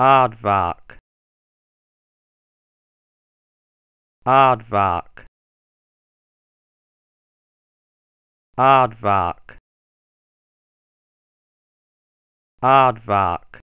Aardvark Aardvark Aardvark Aardvark